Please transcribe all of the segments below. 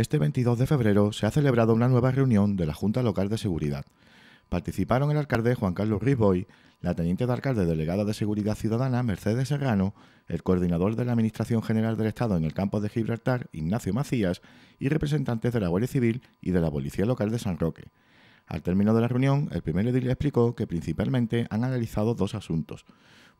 este 22 de febrero se ha celebrado una nueva reunión de la Junta Local de Seguridad. Participaron el alcalde Juan Carlos Riboy, la teniente de alcalde delegada de Seguridad Ciudadana Mercedes Serrano, el coordinador de la Administración General del Estado en el campo de Gibraltar Ignacio Macías y representantes de la Guardia Civil y de la Policía Local de San Roque. Al término de la reunión, el primer edil explicó que principalmente han analizado dos asuntos.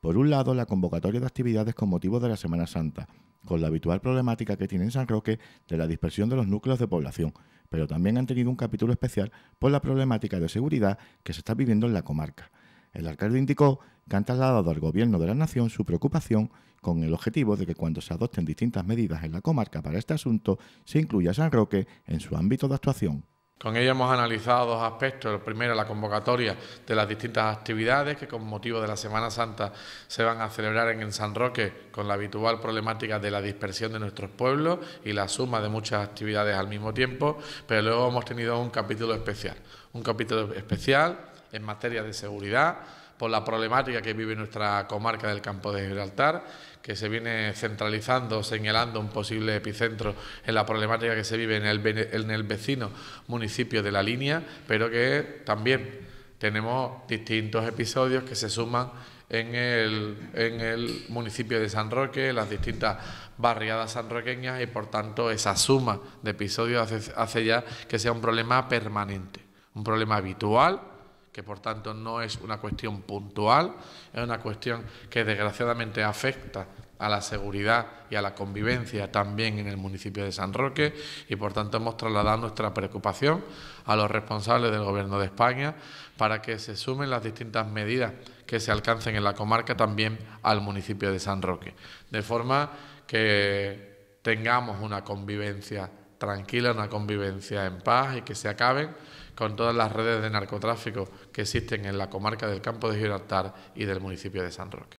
Por un lado, la convocatoria de actividades con motivo de la Semana Santa, con la habitual problemática que tiene San Roque de la dispersión de los núcleos de población, pero también han tenido un capítulo especial por la problemática de seguridad que se está viviendo en la comarca. El alcalde indicó que han trasladado al Gobierno de la Nación su preocupación con el objetivo de que cuando se adopten distintas medidas en la comarca para este asunto, se incluya San Roque en su ámbito de actuación. Con ella hemos analizado dos aspectos. El primero, la convocatoria de las distintas actividades que con motivo de la Semana Santa se van a celebrar en San Roque con la habitual problemática de la dispersión de nuestros pueblos y la suma de muchas actividades al mismo tiempo, pero luego hemos tenido un capítulo especial. Un capítulo especial en materia de seguridad, por la problemática que vive nuestra comarca del campo de Gibraltar, que se viene centralizando, señalando un posible epicentro en la problemática que se vive en el, vecino municipio de la línea, pero que también tenemos distintos episodios que se suman en el, municipio de San Roque, las distintas barriadas sanroqueñas y por tanto esa suma de episodios hace ya que sea un problema permanente, un problema habitual que por tanto no es una cuestión puntual, es una cuestión que desgraciadamente afecta a la seguridad y a la convivencia también en el municipio de San Roque y por tanto hemos trasladado nuestra preocupación a los responsables del Gobierno de España para que se sumen las distintas medidas que se alcancen en la comarca también al municipio de San Roque, de forma que tengamos una convivencia tranquila, una convivencia en paz y que se acaben con todas las redes de narcotráfico que existen en la comarca del Campo de Gibraltar y del municipio de San Roque.